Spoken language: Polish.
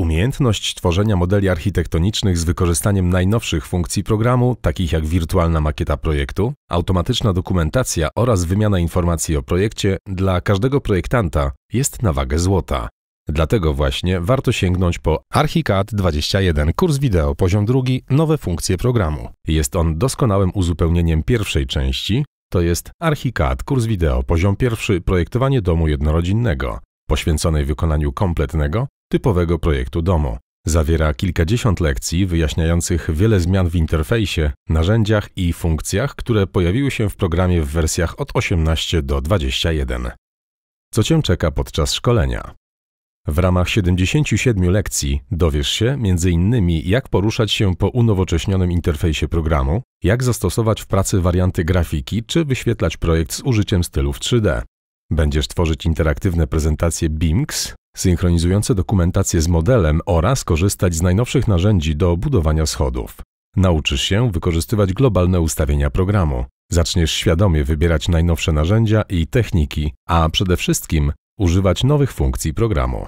Umiejętność tworzenia modeli architektonicznych z wykorzystaniem najnowszych funkcji programu, takich jak wirtualna makieta projektu, automatyczna dokumentacja oraz wymiana informacji o projekcie, dla każdego projektanta jest na wagę złota. Dlatego właśnie warto sięgnąć po ArchiCAD 21 kurs wideo poziom drugi nowe funkcje programu. Jest on doskonałym uzupełnieniem pierwszej części, to jest ArchiCAD kurs wideo poziom pierwszy projektowanie domu jednorodzinnego, poświęconej wykonaniu kompletnego typowego projektu domu. Zawiera kilkadziesiąt lekcji wyjaśniających wiele zmian w interfejsie, narzędziach i funkcjach, które pojawiły się w programie w wersjach od 18 do 21. Co Cię czeka podczas szkolenia? W ramach 77 lekcji dowiesz się m.in. jak poruszać się po unowocześnionym interfejsie programu, jak zastosować w pracy warianty grafiki czy wyświetlać projekt z użyciem stylów 3D. Będziesz tworzyć interaktywne prezentacje BIMX, synchronizujące dokumentację z modelem oraz korzystać z najnowszych narzędzi do budowania schodów. Nauczysz się wykorzystywać globalne ustawienia programu. Zaczniesz świadomie wybierać najnowsze narzędzia i techniki, a przede wszystkim używać nowych funkcji programu.